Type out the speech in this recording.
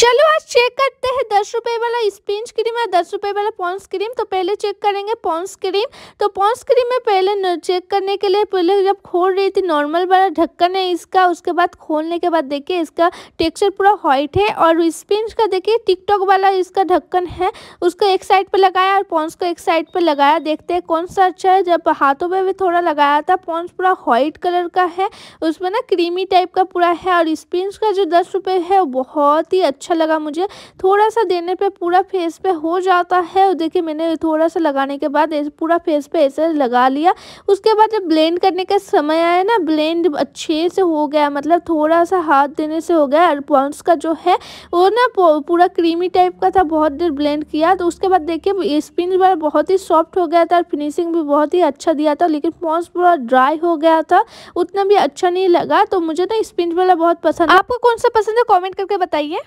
चलो आज चेक करते हैं दस रुपये वाला स्पिंज क्रीम और दस रुपये वाला पॉन्स क्रीम तो पहले चेक करेंगे पॉन्स क्रीम तो पॉन्स क्रीम में पहले चेक करने के लिए पहले जब खोल रही थी नॉर्मल वाला ढक्कन है इसका उसके बाद खोलने के बाद देखिए इसका टेक्सचर पूरा व्हाइट है और स्पिंज का देखिए टिकटॉक वाला इसका ढक्कन है उसको एक साइड पर लगाया और पॉन्स को एक साइड पर लगाया देखते हैं कौन सा अच्छा है जब हाथों पर भी थोड़ा लगाया था पॉन्स पूरा व्हाइट कलर का है उसमें ना क्रीमी टाइप का पूरा है और स्पिंज का जो दस है वो बहुत ही अच्छा अच्छा लगा मुझे थोड़ा सा देने पे पूरा फेस पे हो जाता है और देखिए मैंने थोड़ा सा लगाने के बाद पूरा फेस पे ऐसे लगा लिया उसके बाद जब ब्लेंड करने का समय आया ना ब्लेंड अच्छे से हो गया मतलब थोड़ा सा हाथ देने से हो गया और पॉन्स का जो है वो ना पूरा क्रीमी टाइप का था बहुत देर ब्लेंड किया तो उसके बाद देखिए स्पिन बार बहुत ही सॉफ्ट हो गया था और फिनिशिंग भी बहुत ही अच्छा दिया था लेकिन पॉन्स पूरा ड्राई हो गया था उतना भी अच्छा नहीं लगा तो मुझे ना स्पिन वाला बहुत पसंद आपको कौन सा पसंद है कॉमेंट करके बताइए